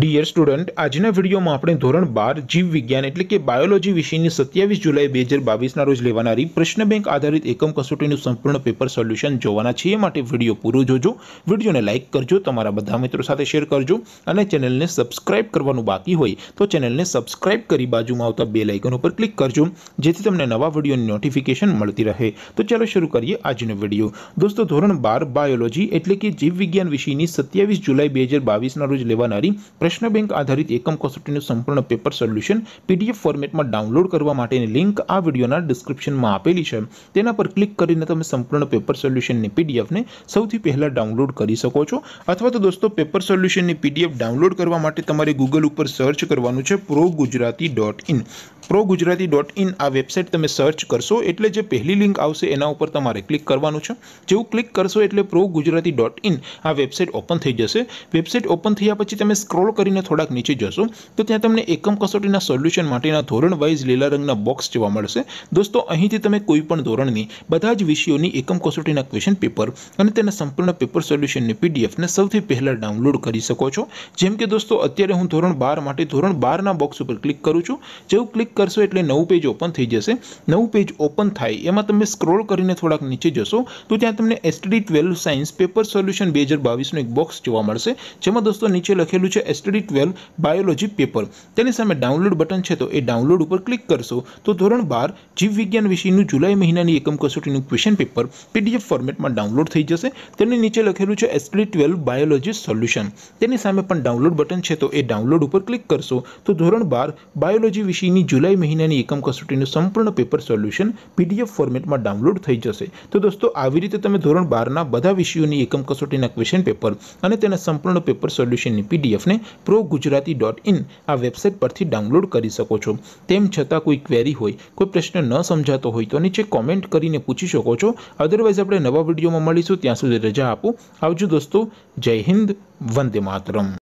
dear student આજના વિડીયોમાં આપણે ધોરણ બાર જીવ વિજ્ઞાન એટલે કે બાયોલોજી વિષયની સત્યાવીસ જુલાઈ બે હજાર બાવીસના રોજ લેવાનારી પ્રશ્ન બેંક આધારિત એકમ કસોટીનું સંપૂર્ણ પેપર સોલ્યુશન જોવાના છીએ માટે વિડીયો પૂરો જોજો વિડીયોને લાઇક કરજો તમારા બધા મિત્રો સાથે શેર કરજો અને ચેનલને સબસ્ક્રાઇબ કરવાનું બાકી હોય તો ચેનલને સબસ્ક્રાઇબ કરી બાજુમાં આવતા બે લાઇકન ઉપર ક્લિક કરજો જેથી તમને નવા વિડીયોની નોટિફિકેશન મળતી રહે તો ચાલો શરૂ કરીએ આજનો વિડીયો દોસ્તો ધોરણ બાર બાયોલોજી એટલે કે જીવ વિજ્ઞાન વિષયની સત્યાવીસ જુલાઈ બે હજાર બાવીસના રોજ લેવાનારી પ્રશ્ન બેંક આધારિત એકમ કસોટીનું સંપૂર્ણ પેપર સોલ્યુશન પીડીએફ ફોર્મેટમાં ડાઉનલોડ કરવા માટેની લિંક આ વિડિયોના ડિસ્ક્રિપ્શનમાં આપેલી છે તેના પર ક્લિક કરીને તમે સંપૂર્ણ પેપર સોલ્યુશનની પીડીએફને સૌથી પહેલા ડાઉનલોડ કરી શકો છો અથવા તો દોસ્તો પેપર સોલ્યુશનની પીડીએફ ડાઉનલોડ કરવા માટે તમારે Google ઉપર સર્ચ કરવાનું છે purogujarati.in progujarati.in આ વેબસાઈટ તમે સર્ચ કરશો એટલે જે પહેલી લિંક આવશે એના ઉપર તમારે ક્લિક કરવાનું છે જેઉ ક્લિક કરશો એટલે progujarati.in આ વેબસાઈટ ઓપન થઈ જશે વેબસાઈટ ઓપન થયા પછી તમે સ્ક્રોલ કરીને થોડાક નીચે જશો તો ત્યાં તમને એકમ કસોટીના સોલ્યુશન માટેનો ધોરણ વાઇઝ લેલા રંગના બોક્સ જોવા મળશે દોસ્તો અહીંથી તમે કોઈ પણ ધોરણની બધા જ વિષયોની એકમ કસોટીના ક્વેશ્ચન પેપર અને તેના સંપૂર્ણ પેપર સોલ્યુશનની પીડીએફ ને સૌથી પહેલા ડાઉનલોડ કરી શકો છો જેમ કે દોસ્તો અત્યારે હું ધોરણ 12 માટે ધોરણ 12 ના બોક્સ ઉપર ક્લિક કરું છું જેઉ ક્લિક કરશું એટલે નવ પેજ ઓપન થઈ જશે નવ પેજ ઓપન થાય એમાં તમે સ્ક્રોલ કરીને થોડક નીચે જશો તો ત્યાં તમને STD 12 સાયન્સ પેપર સોલ્યુશન 2022 નો એક બોક્સ જોવા મળશે જેમાં દોસ્તો નીચે લખેલું છે STD 12 બાયોલોજી પેપર તેની સામે ડાઉનલોડ બટન છે તો એ ડાઉનલોડ ઉપર ક્લિક કરશો તો ધોરણ 12 જીવવિજ્ઞાન વિષયનું જુલાઈ મહિનાની એકમ કસોટીનું ક્વેશ્ચન પેપર PDF ફોર્મેટમાં ડાઉનલોડ થઈ જશે તેની નીચે લખેલું છે STD 12 બાયોલોજી સોલ્યુશન તેની સામે પણ ડાઉનલોડ બટન છે તો એ ડાઉનલોડ ઉપર ક્લિક કરશો તો ધોરણ 12 બાયોલોજી વિષયની લે મહિનેની એકમ કસોટીનું સંપૂર્ણ પેપર સોલ્યુશન પીડીએફ ફોર્મેટમાં ડાઉનલોડ થઈ જશે તો દોસ્તો આવી રીતે તમે ધોરણ 12 ના બધા વિષયોની એકમ કસોટીના ક્વેશ્ચન પેપર્સ અને તેના સંપૂર્ણ પેપર સોલ્યુશનની પીડીએફ ને progujarati.in આ વેબસાઈટ પરથી ડાઉનલોડ કરી શકો છો તેમ છતાં કોઈ ક્વેરી હોય કોઈ પ્રશ્ન ન સમજાતો હોય તો નીચે કમેન્ટ કરીને પૂછી શકો છો અધરવાઇઝ આપણે નવા વીડિયોમાં મળીશું ત્યાં સુધી રજા આપું આવજો દોસ્તો જય હિન્દ વંદે માતરમ